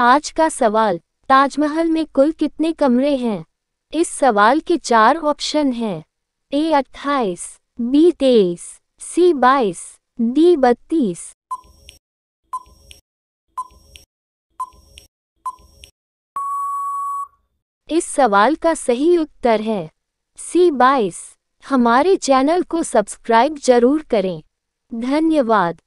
आज का सवाल ताजमहल में कुल कितने कमरे हैं इस सवाल के चार ऑप्शन हैं ए अट्ठाईस बी तेईस सी बाईस डी बत्तीस इस सवाल का सही उत्तर है सी बाईस हमारे चैनल को सब्सक्राइब जरूर करें धन्यवाद